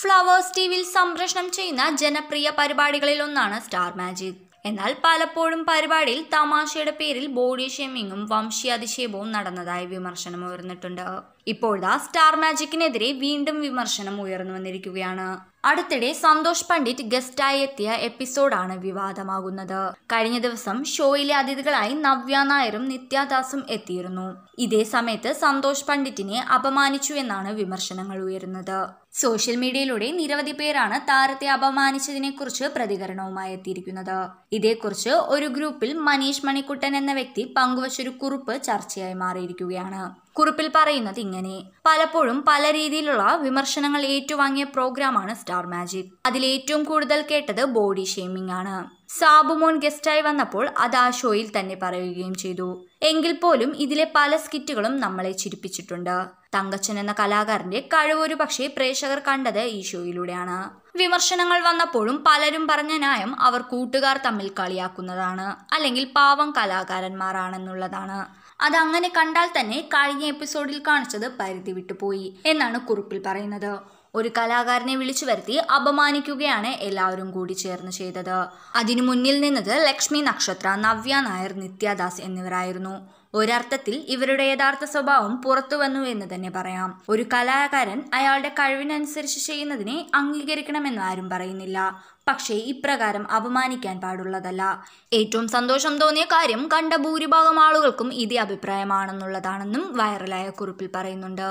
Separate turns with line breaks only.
flowers ടിവിയിൽ സംപ്രേഷണം ചെയ്യുന്ന ജനപ്രിയ പരിപാടികളിൽ ഒന്നാണ് സ്റ്റാർ മാജിക് എന്നാൽ പലപ്പോഴും പരിപാടിയിൽ തമാശയുടെ പേരിൽ ബോഡി ഷേമിങ്ങും വംശീയാതിശയവും നടന്നതായി വിമർശനം ഉയർന്നിട്ടുണ്ട് ഇപ്പോഴാ സ്റ്റാർ മാജിക്കിനെതിരെ വീണ്ടും വിമർശനം ഉയർന്നു വന്നിരിക്കുകയാണ് അടുത്തിടെ സന്തോഷ് പണ്ഡിറ്റ് ഗസ്റ്റായി എത്തിയ എപ്പിസോഡാണ് വിവാദമാകുന്നത് കഴിഞ്ഞ ദിവസം ഷോയിലെ അതിഥികളായി നവ്യ നായരും നിത്യാദാസും എത്തിയിരുന്നു ഇതേ സമയത്ത് സന്തോഷ് പണ്ഡിറ്റിനെ അപമാനിച്ചു എന്നാണ് വിമർശനങ്ങൾ ഉയരുന്നത് സോഷ്യൽ മീഡിയയിലൂടെ നിരവധി പേരാണ് താരത്തെ അപമാനിച്ചതിനെക്കുറിച്ച് പ്രതികരണവുമായി എത്തിയിരിക്കുന്നത് ഇതേക്കുറിച്ച് ഒരു ഗ്രൂപ്പിൽ മനീഷ് മണിക്കുട്ടൻ എന്ന വ്യക്തി പങ്കുവച്ചൊരു കുറിപ്പ് ചർച്ചയായി മാറിയിരിക്കുകയാണ് കുറിപ്പിൽ പറയുന്നത് ഇങ്ങനെ പലപ്പോഴും പല രീതിയിലുള്ള വിമർശനങ്ങൾ ഏറ്റുവാങ്ങിയ പ്രോഗ്രാമാണ് സ്റ്റാർ ആർ മാജിക് അതിൽ ഏറ്റവും കൂടുതൽ കേട്ടത് ബോഡി ഷേമിംഗ് ആണ് സാബുമോൻ ഗസ്റ്റായി വന്നപ്പോൾ അത് ആ ഷോയിൽ തന്നെ പറയുകയും ചെയ്തു എങ്കിൽ പോലും ഇതിലെ പല സ്കിറ്റുകളും നമ്മളെ ചിരിപ്പിച്ചിട്ടുണ്ട് തങ്കച്ചൻ എന്ന കലാകാരന്റെ കഴിവൊരു പക്ഷേ പ്രേക്ഷകർ കണ്ടത് ഈ ഷോയിലൂടെയാണ് വിമർശനങ്ങൾ വന്നപ്പോഴും പലരും പറഞ്ഞ ന്യായം അവർ കൂട്ടുകാർ തമ്മിൽ കളിയാക്കുന്നതാണ് അല്ലെങ്കിൽ പാവം കലാകാരന്മാരാണെന്നുള്ളതാണ് അത് അങ്ങനെ കണ്ടാൽ തന്നെ കഴിഞ്ഞ എപ്പിസോഡിൽ കാണിച്ചത് പരിധി വിട്ടുപോയി എന്നാണ് കുറിപ്പിൽ പറയുന്നത് ഒരു കലാകാരനെ വിളിച്ചു വരുത്തി അപമാനിക്കുകയാണ് എല്ലാവരും കൂടി ചേർന്ന് ചെയ്തത് അതിനു മുന്നിൽ നിന്നത് ലക്ഷ്മി നക്ഷത്ര നവ്യ നായർ നിത്യദാസ് എന്നിവരായിരുന്നു ഒരർത്ഥത്തിൽ ഇവരുടെ യഥാർത്ഥ സ്വഭാവം പുറത്തു വന്നു എന്ന് തന്നെ പറയാം ഒരു കലാകാരൻ അയാളുടെ കഴിവിനനുസരിച്ച് ചെയ്യുന്നതിനെ അംഗീകരിക്കണമെന്ന് ആരും പറയുന്നില്ല പക്ഷേ ഇപ്രകാരം അപമാനിക്കാൻ പാടുള്ളതല്ല ഏറ്റവും സന്തോഷം തോന്നിയ കാര്യം കണ്ട ഭൂരിഭാഗം ആളുകൾക്കും ഇതേ അഭിപ്രായമാണെന്നുള്ളതാണെന്നും വൈറലായ കുറിപ്പിൽ പറയുന്നുണ്ട്